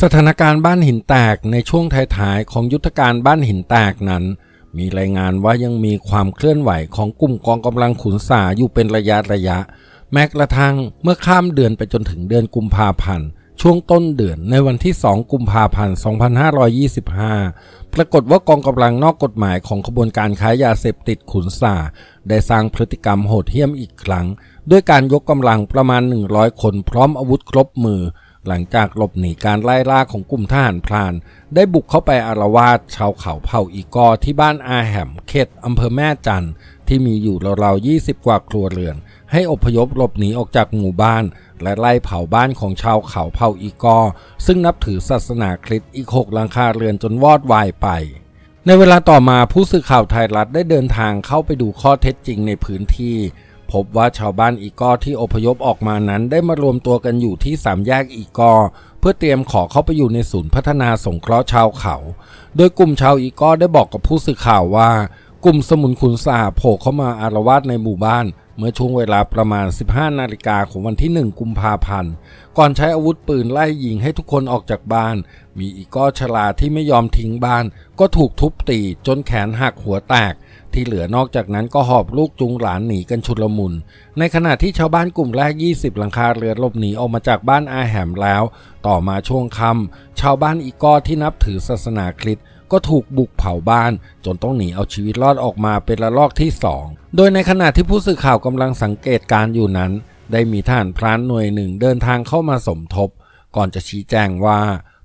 สถานการณ์บ้านหินแตกในช่วงท้ายๆของยุทธการบ้านหินแตกนั้น มีรายงานว่ายังมีความเคลื่อนไหวของกลุ่มกองกำลังขุนสาอยู่เป็นระยะระยะ แม้กระทั่งเมื่อข้ามเดือนไปจนถึงเดือนกุมภาพันธ์ ช่วงต้นเดือนในวันที่ 2 กุมภาพันธ์ 2525 ปรากฏว่ากองกำลังนอกกฎหมายของขบวนการค้ายาเสพติดขุนสาได้สร้างพฤติกรรมโหดเหี้ยมอีกครั้งด้วยการยกกำลังประมาณ 100 คน พร้อมอาวุธครบมือหลังจากหลบหนีการไล่ล่าของกลุ่มทหารพราน ได้บุกเข้าไปอารวาสชาวเขาเผ่าอีกอที่บ้านอาแหมเขตอำเภอแม่จันที่มีอยู่ราวๆ20กว่าครัวเรือน ให้อพยพหลบหนีออกจากหมู่บ้าน และไล่เผาบ้านของชาวเขาเผ่าอีกอซึ่งนับถือศาสนาคริสต์อีกหกลังคาเรือนจนวอดวายไป ในเวลาต่อมาผู้สื่อข่าวไทยรัฐได้เดินทางเข้าไปดูข้อเท็จจริงในพื้นที่พบว่าชาวบ้านอีกอที่อพยพออกมานั้นได้มารวมตัวกันอยู่ที่สามแยกอีกอเพื่อเตรียมขอเข้าไปอยู่ในศูนย์พัฒนาสงเคราะห์ชาวเขา โดยกลุ่มชาวอีกอได้บอกกับผู้สื่อข่าวว่า กลุ่มสมุนขุนสาโผล่เข้ามาอารวาสในหมู่บ้าน เมื่อช่วงเวลาประมาณ 15 นาฬิกาของวันที่ 1 กุมภาพันธ์ ก่อนใช้อาวุธปืนไล่ยิงให้ทุกคนออกจากบ้าน มีอีกอชลาที่ไม่ยอมทิ้งบ้าน ก็ถูกทุบตีจนแขนหักหัวแตกที่เหลือนอกจากนั้นก็หอบลูกจุงหลานหนีกันชุลมุน ในขณะที่ชาวบ้านกลุ่มแรก20หลังคาเรือนหลบหนีออกมาจากบ้านอาแหมแล้ว ต่อมาช่วงค่ำชาวบ้านอีกอที่นับถือศาสนาคริสต์ก็ถูกบุกเผาบ้าน จนต้องหนีเอาชีวิตรอดออกมาเป็นระลอกที่สอง โดยในขณะที่ผู้สื่อข่าวกำลังสังเกตการอยู่นั้น ได้มีทหารพรานหน่วยหนึ่งเดินทางเข้ามาสมทบ ก่อนจะชี้แจงว่า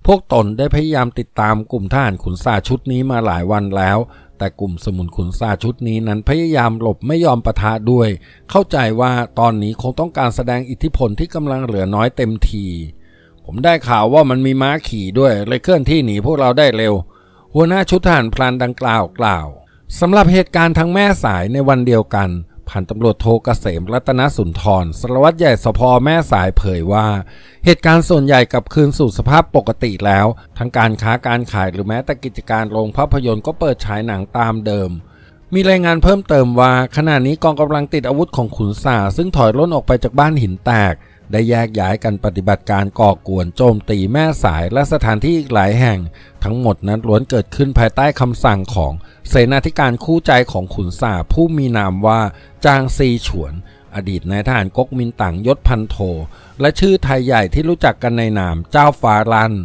พวกตนได้พยายามติดตามกลุ่มทหารขุนซาชุดนี้มาหลายวันแล้วแต่กลุ่มสมุนขุนซาชุดนี้นั้นพยายามหลบไม่ยอมปะทะด้วย เข้าใจว่าตอนนี้คงต้องการแสดงอิทธิพลที่กำลังเหลือน้อยเต็มที ผมได้ข่าวว่ามันมีม้าขี่ด้วย เลยเคลื่อนที่หนีพวกเราได้เร็ว หัวหน้าชุดทหารพลันดังกล่าวกล่าว สำหรับเหตุการณ์ทั้งแม่สายในวันเดียวกันพันตำรวจโทกเกษมรัตนสุนทรสารวัตรใหญ่สพแม่สายเผยว่า เหตุการณ์ส่วนใหญ่กลับคืนสู่สภาพปกติแล้ว ทั้งการค้าการขายหรือแม้แต่กิจการโรงภาพยนตร์ก็เปิดฉายหนังตามเดิม มีรายงานเพิ่มเติมว่า ขณะนี้กองกำลังติดอาวุธของขุนสา ซึ่งถอยร่นออกไปจากบ้านหินแตกได้แยกย้ายกันปฏิบัติการก่อกวน โจมตีแม่สายและสถานที่อีกหลายแห่ง ทั้งหมดนั้นล้วนเกิดขึ้นภายใต้คำสั่งของ เสนาธิการคู่ใจของขุนสาผู้มีนามว่าจางซีฉวน อดีตนายทหารก๊กมินตั๋งยศพันโท และชื่อไทยใหญ่ที่รู้จักกันในนามเจ้าฟ้ารัน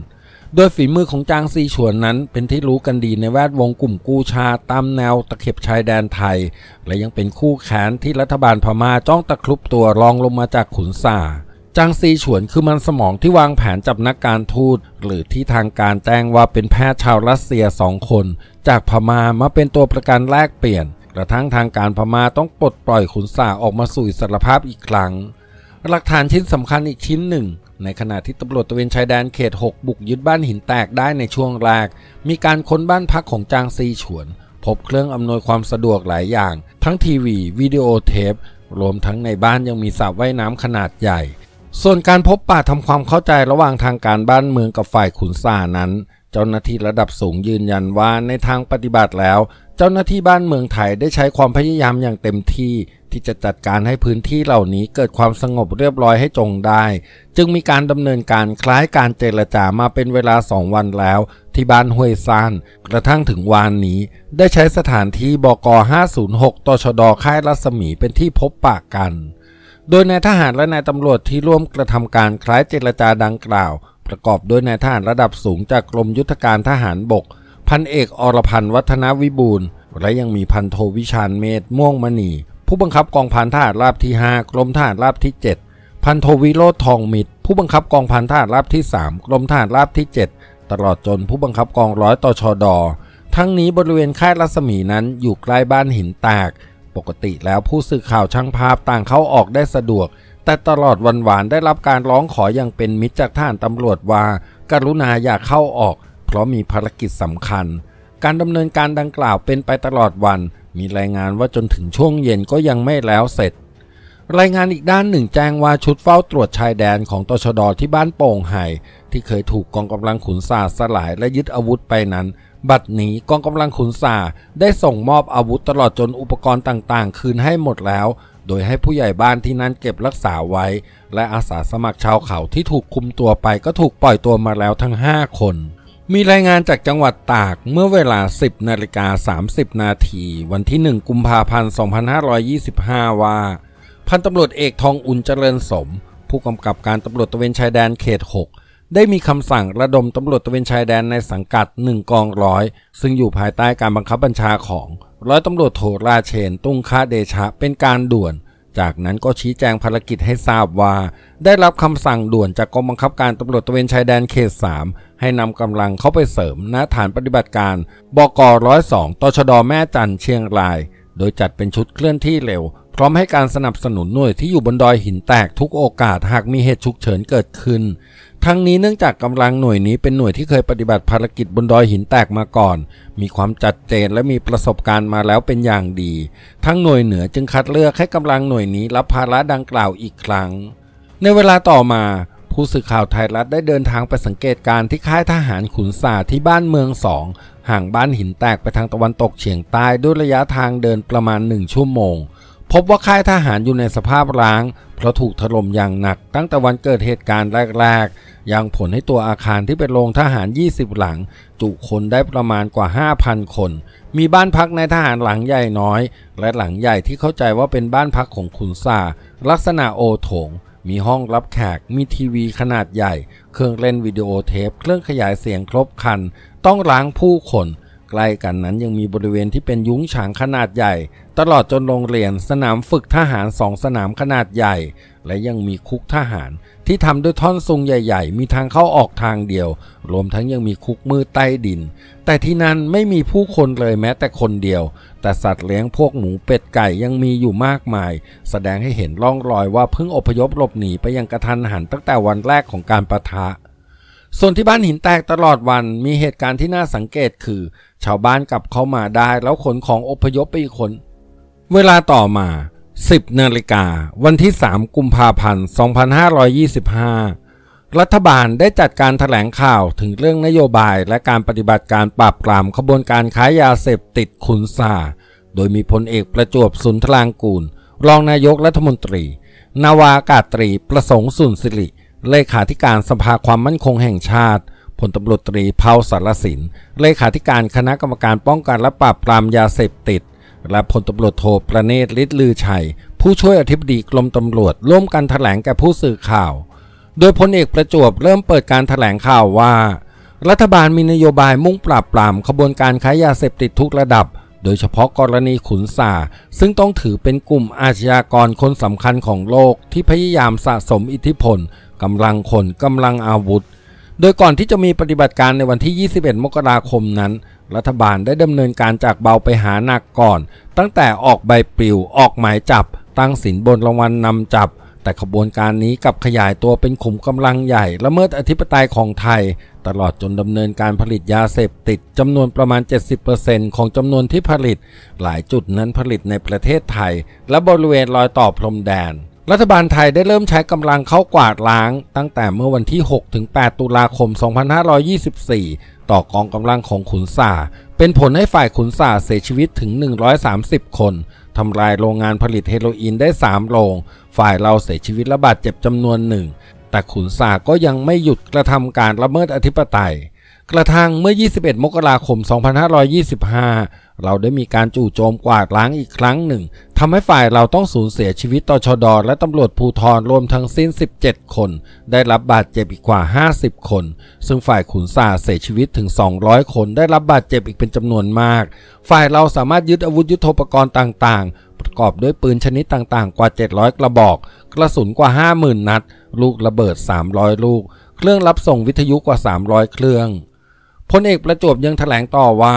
โดยฝีมือของจางซีฉวนนั้นเป็นที่รู้กันดีในแวดวงกลุ่มกู้ชา ตามแนวตะเข็บชายแดนไทย และยังเป็นคู่แขนที่รัฐบาลพม่าจ้องตะครุบตัวรองลงมาจากขุนสาจางซีฉวนคือมันสมองที่วางแผนจับนักการทูต หรือที่ทางการแจ้งว่าเป็นแพทย์ชาวรัสเซียสองคน จากพม่ามาเป็นตัวประกันแลกเปลี่ยนกระทั่งทางการพม่าต้องปลดปล่อยขุนสาออกมาสู่อิสรภาพอีกครั้ง หลักฐานชิ้นสำคัญอีกชิ้นหนึ่ง ในขณะที่ตำรวจตะเวนชายแดนเขต 6 บุกยึดบ้านหินแตกได้ในช่วงแรก มีการค้นบ้านพักของจางซีฉวนพบเครื่องอำนวยความสะดวกหลายอย่าง ทั้งทีวีวิดีโอเทปรวมทั้งในบ้านยังมีสระว่ายน้ำขนาดใหญ่ส่วนการพบปะทำความเข้าใจระหว่างทางการบ้านเมืองกับฝ่ายขุนสานั้น เจ้าหน้าที่ระดับสูงยืนยันว่าในทางปฏิบัติแล้ว เจ้าหน้าที่บ้านเมืองไทยได้ใช้ความพยายามอย่างเต็มที่ ที่จะจัดการให้พื้นที่เหล่านี้เกิดความสงบเรียบร้อยให้จงได้ จึงมีการดำเนินการคล้ายการเจรจามาเป็นเวลาสองวันแล้วที่บ้านห้วยซานกระทั่งถึงวานนี้ได้ใช้สถานที่บก506ตชดค่ายรัศมีเป็นที่พบปะกันโดยนายทหารและนายตำรวจที่ร่วมกระทำการคล้ายเจรจาดังกล่าว ประกอบด้วยนายทหารระดับสูงจากกรมยุทธการทหารบก พันเอกอรพันธ์วัฒนวิบูลและยังมีพันโทวิชานเมธม่วงมณีผู้บังคับกองพันทหารราบที่ 5 กรมทหารราบที่ 7 พันโทวิโรธทองมิตร ผู้บังคับกองพันทหารราบที่ 3 กรมทหารราบที่ 7 ตลอดจนผู้บังคับกองร้อยต่อชอดอทั้งนี้บริเวณค่ายรัศมีนั้นอยู่ใกล้บ้านหินตากปกติแล้วผู้สื่อข่าวช่างภาพต่างเข้าออกได้สะดวก แต่ตลอดวันหวานได้รับการร้องขออย่างเป็นมิตรจากท่านตำรวจว่าการุณาอยากเข้าออก เพราะมีภารกิจสำคัญ การดำเนินการดังกล่าวเป็นไปตลอดวันมีรายงานว่าจนถึงช่วงเย็นก็ยังไม่แล้วเสร็จ รายงานอีกด้านหนึ่งแจ้งว่าชุดเฝ้าตรวจชายแดนของตชดที่บ้านโป่งไห่ที่เคยถูกกองกำลังขุนศาสลายและยึดอาวุธไปนั้นบัดนี้กองกำลังขุนสาได้ส่งมอบอาวุธตลอดจนอุปกรณ์ต่างๆ คืนให้หมดแล้ว โดยให้ผู้ใหญ่บ้านที่นั่นเก็บรักษาไว้ และอาสาสมัครชาวเขาที่ถูกคุมตัวไปก็ถูกปล่อยตัวมาแล้วทั้ง 5 คน มีรายงานจากจังหวัดตากเมื่อเวลา 10นาฬิกา30 นาที วันที่ 1 กุมภาพันธ์ 2525 ว่าพันตำรวจเอกทองอุ่นเจริญสม ผู้กำกับการตำรวจตะเวนชายแดนเขต6ได้มีคำสั่งระดมตำรวจตะเวนชายแดนในสังกัด1กองร้อยซึ่งอยู่ภายใต้การบังคับบัญชาของ ร้อยตำรวจโทราเชน ตุ้งคาเดชะเป็นการด่วน จากนั้นก็ชี้แจงภารกิจให้ทราบว่า ได้รับคำสั่งด่วนจากกองบังคับการตำรวจตะเวนชายแดนเขต 3 ให้นำกำลังเข้าไปเสริมณฐานปฏิบัติการบกร้อยสองตชด แม่จันเชียงราย โดยจัดเป็นชุดเคลื่อนที่เร็ว พร้อมให้การสนับสนุนหน่วยที่อยู่บนดอยหินแตกทุกโอกาสหากมีเหตุฉุกเฉินเกิดขึ้นทั้งนี้เนื่องจากกำลังหน่วยนี้เป็นหน่วยที่เคยปฏิบัติภารกิจบนดอยหินแตกมาก่อน มีความจัดเจนและมีประสบการณ์มาแล้วเป็นอย่างดี ทั้งหน่วยเหนือจึงคัดเลือกให้กำลังหน่วยนี้รับภาระดังกล่าวอีกครั้ง ในเวลาต่อมา ผู้สื่อข่าวไทยรัฐได้เดินทางไปสังเกตการที่ค่ายทหารขุนสาที่บ้านเมืองสองห่างบ้านหินแตกไปทางตะวันตกเฉียงใต้ด้วยระยะทางเดินประมาณหนึ่งชั่วโมงพบว่าค่ายทหารอยู่ในสภาพร้างเพราะถูกถล่มอย่างหนัก ตั้งแต่วันเกิดเหตุการณ์แรกๆ ยังผลให้ตัวอาคารที่เป็นโรงทหาร 20 หลัง จุคนได้ประมาณกว่า 5,000 คน มีบ้านพักในทหารหลังใหญ่น้อย และหลังใหญ่ที่เข้าใจว่าเป็นบ้านพักของขุนซาลักษณะโอโถง มีห้องรับแขก มีทีวีขนาดใหญ่ เครื่องเล่นวิดีโอเทป เครื่องขยายเสียงครบคัน ต้องล้างผู้คนใกล้กันนั้นยังมีบริเวณที่เป็นยุ้งฉางขนาดใหญ่ ตลอดจนโรงเรียนสนามฝึกทหารสองสนามขนาดใหญ่ และยังมีคุกทหาร ที่ทำด้วยท่อนซุงใหญ่ ๆ มีทางเข้าออกทางเดียว รวมทั้งยังมีคุกมือใต้ดิน แต่ที่นั้นไม่มีผู้คนเลยแม้แต่คนเดียว แต่สัตว์เลี้ยงพวกหมูเป็ดไก่ยังมีอยู่มากมาย แสดงให้เห็นร่องรอยว่าเพิ่งอพยพหลบหนีไปยังกระทันหันตั้งแต่วันแรกของการประทะส่วนที่บ้านหินแตกตลอดวันมีเหตุการณ์ที่น่าสังเกตคือ ชาวบ้านกลับเข้ามาได้แล้วขนของอพยพไปอีกคนเวลาต่อมา 10นาฬิกาวันที่ 3 กุมภาพันธ์ 2525 รัฐบาลได้จัดการถแถลงข่าวถึงเรื่องนโยบายและการปฏิบัติการปราบปรามขบวนการค้ายาเสพติดขุนซาโดยมีพลเอกประจวบสุนทรางกูล รองนายกรัฐมนตรีนาวากาตรีประสงค์สุนสิริเลขาธิการสภาความมั่นคงแห่งชาติพลตำรวจตรีเผาสารสิน เลขาธิการคณะกรรมการป้องกันและปราบปรามยาเสพติด และพลตำรวจโทประเนศฤทธิ์ลือชัย ผู้ช่วยอธิบดีกรมตำรวจ ร่วมกันถแถลงแก่ผู้สื่อข่าว โดยพลเอกประจวบเริ่มเปิดการถแถลงข่าวว่า รัฐบาลมีนโยบายมุ่งปราบปรามขบวนการค้ายาเสพติดทุกระดับ โดยเฉพาะกรณีขุนสาซึ่งต้องถือเป็นกลุ่มอาชญากรคนสำคัญของโลก ที่พยายามสะสมอิทธิพลกำลังคนกำลังอาวุธ โดยก่อนที่จะมีปฏิบัติการในวันที่ 21 มกราคมนั้น รัฐบาลได้ดำเนินการจากเบาไปหาหนักก่อน ตั้งแต่ออกใบปลิว ออกหมายจับ ตั้งสินบนรางวัลนนำจับ แต่ขบวนการนี้กับขยายตัวเป็นขุมกำลังใหญ่ละเมิดอธิปไตยของไทย ตลอดจนดำเนินการผลิตยาเสพติดจำนวนประมาณ 70%ของจำนวนที่ผลิต หลายจุดนั้นผลิตในประเทศไทย และบริเวณรอยต่อพรมแดนรัฐบาลไทยได้เริ่มใช้กำลังเข้ากวาดล้างตั้งแต่เมื่อวันที่ 6-8 ตุลาคม 2524 ต่อกองกำลังของขุนสาเป็นผลให้ฝ่ายขุนสาเสียชีวิตถึง 130 คน ทำลายโรงงานผลิตเฮโรอีนได้ 3 โรง ฝ่ายเราเสียชีวิตและบาดเจ็บจำนวนหนึ่ง แต่ขุนสาก็ยังไม่หยุดกระทำการละเมิดอธิปไตย กระทั่งเมื่อ 21 มกราคม 2525เราได้มีการจู่โจมกวาดล้างอีกครั้งหนึ่งทำให้ฝ่ายเราต้องสูญเสียชีวิตต่อชดอและตำรวจภูทรรวมทั้งสิ้น 17 คน ได้รับบาดเจ็บอีกกว่า 50 คน ซึ่งฝ่ายขุนศาเสียชีวิตถึง 200 คนได้รับบาดเจ็บอีกเป็นจำนวนมาก ฝ่ายเราสามารถยึดอาวุธยุโทโธปกรณ์ต่างๆ ประกอบด้วยปืนชนิดต่างๆกว่า 700 กระบอกกระสุนกว่า50,000 นัด ลูกระเบิด 300 ลูก เครื่องรับส่งวิทยุกว่า 300 เครื่องพลเอกประจวบยังถแถลงต่อว่า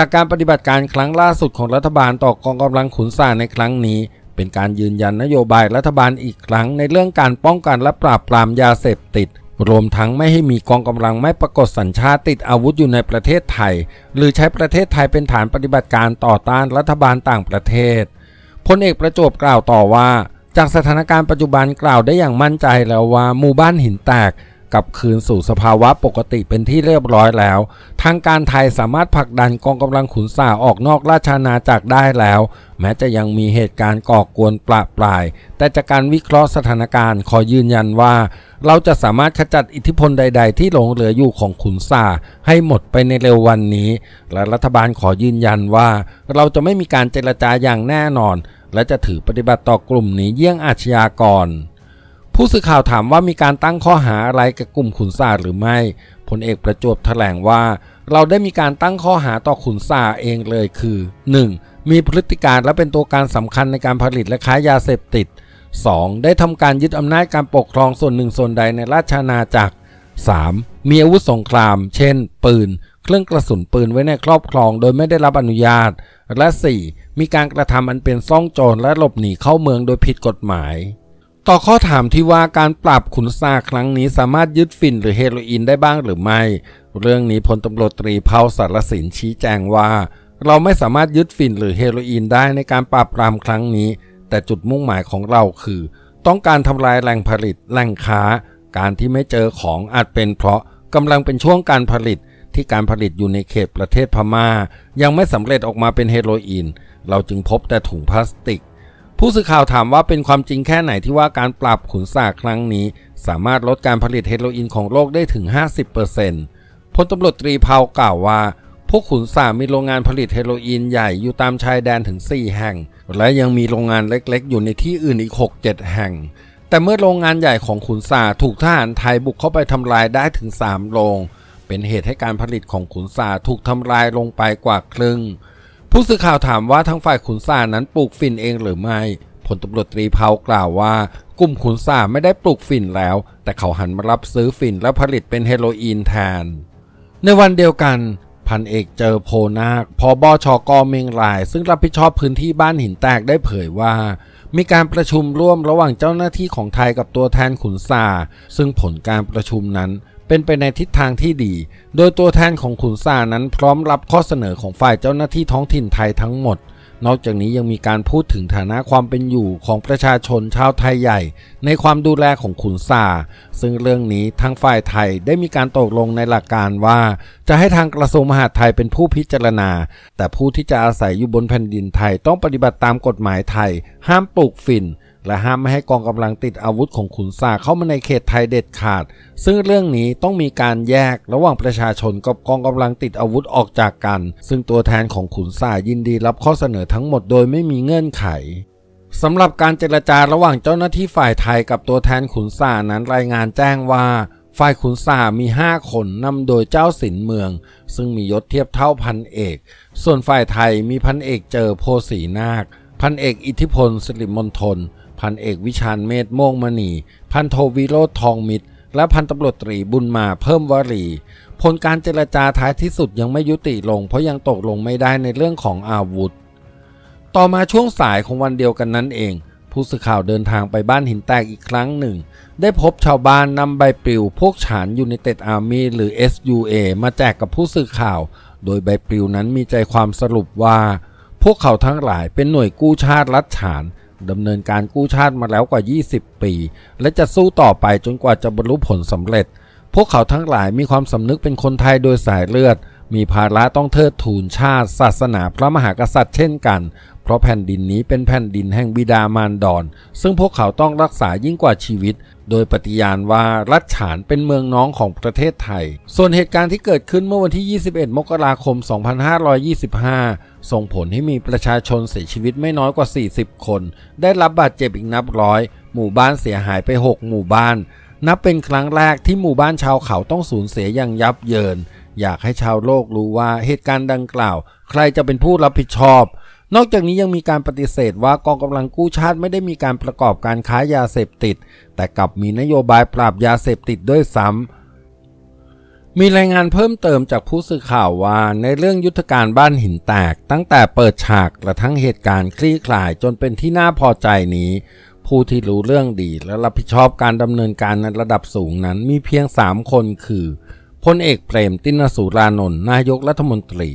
จากการปฏิบัติการครั้งล่าสุดของรัฐบาลต่อกองกำลังขุนศาในครั้งนี้ เป็นการยืนยันนโยบายรัฐบาลอีกครั้งในเรื่องการป้องกันและปราบปรามยาเสพติด รวมทั้งไม่ให้มีกองกำลังไม่ปรากฏสัญชาติติดอาวุธอยู่ในประเทศไทย หรือใช้ประเทศไทยเป็นฐานปฏิบัติการต่อต้านรัฐบาลต่างประเทศพลเอกประจวบกล่าวต่อว่า จากสถานการณ์ปัจจุบันกล่าวได้อย่างมั่นใจแล้วว่าหมู่บ้านหินแตกกลับคืนสู่สภาวะปกติเป็นที่เรียบร้อยแล้วทางการไทยสามารถผลักดันกองกำลังขุนสาออกนอกราชอาณาจักรได้แล้ว แม้จะยังมีเหตุการณ์ก่อกวนปาบปลาย แต่จากการวิเคราะห์สถานการณ์ ขอยืนยันว่า เราจะสามารถขจัดอิทธิพลใดๆ ที่หลงเหลืออยู่ของขุนสาให้หมดไปในเร็ววันนี้ และรัฐบาลขอยืนยันว่า เราจะไม่มีการเจรจาอย่างแน่นอน และจะถือปฏิบัติต่อกลุ่มนี้เยี่ยงอาชญากรผู้สื่อข่าวถามว่ามีการตั้งข้อหาอะไรกับกลุ่มขุนศาหรือไม่พลเอกประจวบแถลงว่าเราได้มีการตั้งข้อหาต่อขุนศาเองเลยคือ 1. มีพฤติการและเป็นตัวการสำคัญในการผลิตและค้ายาเสพติด 2. ได้ทำการยึดอำนาจการปกครองส่วนหนึ่งส่วนใดในราชนาจาจักร 3. มีอาวุธสงคราม เช่น ปืน เครื่องกระสุนปืนไว้ในครอบครองโดยไม่ได้รับอนุญาต และ 4. มีการกระทำอันเป็นซ่องโจรและหลบหนีเข้าเมืองโดยผิดกฎหมายต่อข้อถามที่ว่าการปรับขุนซาครั้งนี้สามารถยึดฝิ่นหรือเฮโรอีนได้บ้างหรือไม่ เรื่องนี้พลตำรวจตรีเผาสารสินชี้แจงว่า เราไม่สามารถยึดฝิ่นหรือเฮโรอีนได้ในการปราบปรามครั้งนี้ แต่จุดมุ่งหมายของเราคือ ต้องการทำลายแหล่งผลิตแหล่งค้า การที่ไม่เจอของอาจเป็นเพราะกำลังเป็นช่วงการผลิตที่การผลิตอยู่ในเขตประเทศพมา่า ยังไม่สำเร็จออกมาเป็นเฮโรอีนเราจึงพบแต่ถุงพลาสติกผู้สื่อข่าวถามว่าเป็นความจริงแค่ไหนที่ว่าการปรับขุนสาครั้งนี้ สามารถลดการผลิตเฮโรอีนของโลกได้ถึง 50%พลตำรวจตรีเพากล่าวว่า พวกขุนสามีโรงงานผลิตเฮโรอีนใหญ่อยู่ตามชายแดนถึง 4 แห่ง และยังมีโรงงานเล็กๆ อยู่ในที่อื่นอีก 6-7 แห่ง แต่เมื่อโรงงานใหญ่ของขุนสาถูกทหารไทยบุกเข้าไปทำลายได้ถึง 3 โรงเป็นเหตุให้การผลิตของขุนสาถูกทำลายลงไปกว่าครึ่งผู้สื่อข่าวถามว่าทั้งฝ่ายขุนสานั้นปลูกฝิ่นเองหรือไม่พลตารวจตรีเพากล่าวว่า กลุ่มขุนสาไม่ได้ปลูกฝิ่นแล้ว แต่เขาหันมารับซื้อฝิ่นและผลิตเป็นเฮโรอีนแทน ในวันเดียวกัน พันเอกเจอโพนาคพอบอชอกอเมงลาย ซึ่งรับผิดชอบพื้นที่บ้านหินแตกได้เผยว่า มีการประชุมร่วมระหว่างเจ้าหน้าที่ของไทยกับตัวแทนขุนสาซึ่งผลการประชุมนั้นเป็นไปในทิศทางที่ดี โดยตัวแทนของขุนซานั้นพร้อมรับข้อเสนอของฝ่ายเจ้าหน้าที่ท้องถิ่นไทยทั้งหมด นอกจากนี้ยังมีการพูดถึงฐานะความเป็นอยู่ของประชาชนชาวไทยใหญ่ ในความดูแลของขุนซาซึ่งเรื่องนี้ทางฝ่ายไทยได้มีการตกลงในหลักการว่า จะให้ทางกระทรวงมหาดไทยเป็นผู้พิจารณา แต่ผู้ที่จะอาศัยอยู่บนแผ่นดินไทยต้องปฏิบัติตามกฎหมายไทย ห้ามปลูกฝิ่นและห้ามไม่ให้กองกำลังติดอาวุธของขุนศาเข้ามาในเขตไทยเด็ดขาด ซึ่งเรื่องนี้ต้องมีการแยกระหว่างประชาชน กับกองกำลังติดอาวุธออกจากกัน ซึ่งตัวแทนของขุนศายินดีรับข้อเสนอทั้งหมดโดยไม่มีเงื่อนไข สำหรับการเจรจาระหว่างเจ้าหน้าที่ฝ่ายไทยกับตัวแทนขุนศานั้นรายงานแจ้งว่า ฝ่ายขุนศามี5คนนำโดยเจ้าสินเมือง ซึ่งมียศเทียบเท่าพันเอก ส่วนฝ่ายไทยมีพันเอกเจอโพสีนาค พันเอกอิทธิพลสิริมนทนพันเอกวิชานเมธมงมณี พันโทวิโรธทองมิตร และพันตำรวจตรีบุญมาเพิ่มวรี ผลการเจรจาท้ายที่สุดยังไม่ยุติลง เพราะยังตกลงไม่ได้ในเรื่องของอาวุธ ต่อมาช่วงสายของวันเดียวกันนั้นเอง ผู้สื่อข่าวเดินทางไปบ้านหินแตกอีกครั้งหนึ่ง ได้พบชาวบ้านนำใบปลิวพวกฉานยูนิเต็ดอาร์มีหรือ SUA มาแจกกับผู้สื่อข่าว โดยใบปลิวนั้นมีใจความสรุปว่า พวกเขาทั้งหลายเป็นหน่วยกู้ชาติรัฐฉานดำเนินการกู้ชาติมาแล้วกว่า 20 ปี และจะสู้ต่อไปจนกว่าจะบรรลุผลสำเร็จ พวกเขาทั้งหลายมีความสำนึกเป็นคนไทยโดยสายเลือดมีภาระต้องเทิดทูนชาติ ศาสนาพระมหากษัตริย์ เช่นกัน เพราะแผ่นดินนี้เป็นแผ่นดินแห่งบิดามารดอน ซึ่งพวกเขาต้องรักษายิ่งกว่าชีวิต โดยปฏิญาณว่ารัชฉานเป็นเมืองน้องของประเทศไทย ส่วนเหตุการณ์ที่เกิดขึ้นเมื่อวันที่ 21 มกราคม 2525 ส่งผลให้มีประชาชนเสียชีวิตไม่น้อยกว่า 40 คน ได้รับบาดเจ็บอีกนับร้อย หมู่บ้านเสียหายไป 6 หมู่บ้าน นับเป็นครั้งแรกที่หมู่บ้านชาวเขาต้องสูญเสียอย่างยับเยินอยากให้ชาวโลกรู้ว่าเหตุการณ์ดังกล่าว ใครจะเป็นผู้รับผิดชอบ นอกจากนี้ยังมีการปฏิเสธว่ากองกำลังกู้ชาติไม่ได้มีการประกอบการค้ายาเสพติด แต่กลับมีนโยบายปราบยาเสพติดด้วยซ้ำ มีรายงานเพิ่มเติมจากผู้สื่อข่าวว่าในเรื่องยุทธการบ้านหินแตก ตั้งแต่เปิดฉากกระทั่งเหตุการณ์คลี่คลายจนเป็นที่น่าพอใจนี้ ผู้ที่รู้เรื่องดีและรับผิดชอบการดำเนินการในระดับสูงนั้นมีเพียง3คนคือพลเอกเปรมตินสุรานนท์นายกรัฐมนตรี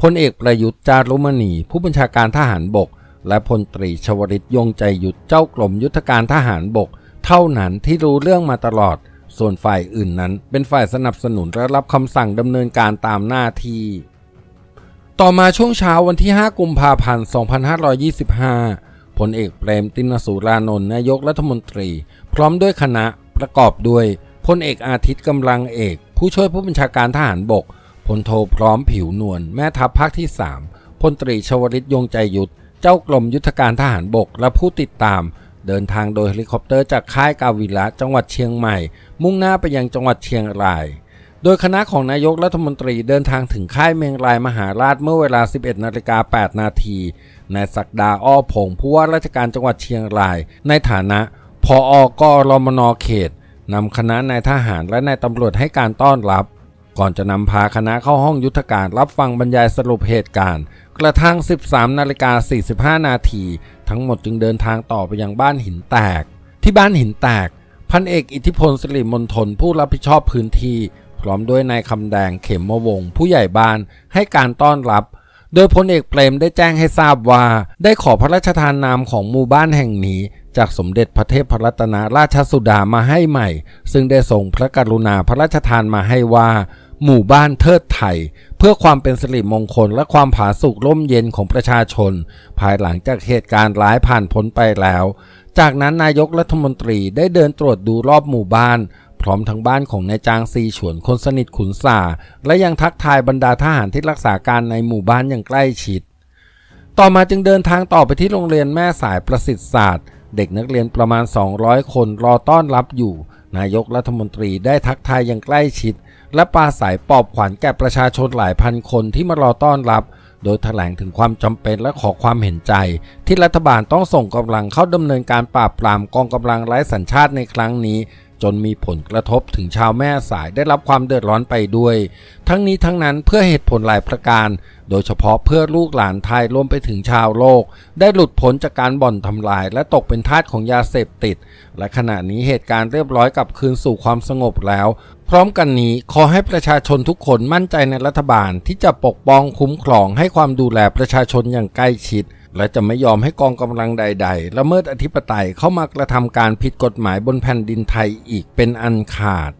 พลเอกประยุทธ์จารุมณี ผู้บัญชาการทหารบก และพลตรีชวริตยงใจยุทธเจ้ากรมยุทธการทหารบก เท่านั้นที่รู้เรื่องมาตลอด ส่วนฝ่ายอื่นนั้นเป็นฝ่ายสนับสนุนและรับคำสั่งดำเนินการตามหน้าที่ ต่อมาช่วงเช้าวันที่ 5 กุมภาพันธ์2525พลเอกเปรมตินสุรานนท์นายกรัฐมนตรี พร้อมด้วยคณะประกอบด้วยพลเอกอาทิตย์กำลังเอกผู้ช่วยผู้บัญชาการทหารบกพลโทพร้อมผิวนวลแม่ทัพภาคที่ 3พลตรีชวริตยงใจยุทธเจ้ากรมยุทธการทหารบกและผู้ติดตาม เดินทางโดยเฮลิคอปเตอร์จากค่ายกาวิละจังหวัดเชียงใหม่ มุ่งหน้าไปยังจังหวัดเชียงราย โดยคณะของนายกรัฐมนตรีเดินทางถึงค่ายเมืองรายมหาราชเมื่อเวลา 11นาฬิกา8นาทีนายศักดาอ้อผง ผู้ว่าราชการจังหวัดเชียงรายในฐานะพออกรมนเขตนำคณะนายทหารและนายตำรวจให้การต้อนรับ ก่อนจะนำพาคณะเข้าห้องยุทธการรับฟังบรรยายสรุปเหตุการณ์ กระทั่ง 13 นาฬิกา 45 นาทีทั้งหมดจึงเดินทางต่อไปยังบ้านหินแตก ที่บ้านหินแตก พันเอกอิทธิพลสิริมนทนผู้รับผิดชอบพื้นที่ พร้อมด้วยนายคำแดงเข็มมวงผู้ใหญ่บ้านให้การต้อนรับ โดยพลเอกเปรมได้แจ้งให้ทราบว่า ได้ขอพระราชทานนามของหมู่บ้านแห่งนี้จากสมเด็จพระเทพรัตนราชสุดามาให้ใหม่ ซึ่งได้ส่งพระกรุณาพระราชทานมาให้ว่า หมู่บ้านเทิดไทย เพื่อความเป็นสิริมงคลและความผาสุกร่มเย็นของประชาชน ภายหลังจากเหตุการณ์ร้ายผ่านพ้นไปแล้ว จากนั้นนายกรัฐมนตรีได้เดินตรวจดูรอบหมู่บ้าน พร้อมทั้งบ้านของนายจางซีฉวนคนสนิทขุนสาและยังทักทายบรรดาทหารที่รักษาการในหมู่บ้านอย่างใกล้ชิด ต่อมาจึงเดินทางต่อไปที่โรงเรียนแม่สายประสิทธิศาสตร์เด็กนักเรียนประมาณ 200 คนรอต้อนรับอยู่ นายกรัฐมนตรีได้ทักทายอย่างใกล้ชิด และปาสายปอบขวัญแก่ประชาชนหลายพันคนที่มารอต้อนรับ โดยถแถลงถึงความจำเป็นและขอความเห็นใจ ที่รัฐบาลต้องส่งกำลังเข้าดำเนินการปราบปรามกองกำลังไร้สัญชาติในครั้งนี้จนมีผลกระทบถึงชาวแม่สายได้รับความเดือดร้อนไปด้วย ทั้งนี้ทั้งนั้นเพื่อเหตุผลหลายประการ โดยเฉพาะเพื่อลูกหลานไทยรวมไปถึงชาวโลก ได้หลุดพ้นจากการบ่อนทำลายและตกเป็นทาสของยาเสพติด และขณะนี้เหตุการณ์เรียบร้อยกลับคืนสู่ความสงบแล้ว พร้อมกันนี้ ขอให้ประชาชนทุกคนมั่นใจในรัฐบาลที่จะปกป้องคุ้มครองให้ความดูแลประชาชนอย่างใกล้ชิดและจะไม่ยอมให้กองกำลังใดๆ ละเมิดอธิปไตยเข้ามากระทำการผิดกฎหมายบนแผ่นดินไทยอีกเป็นอันขาด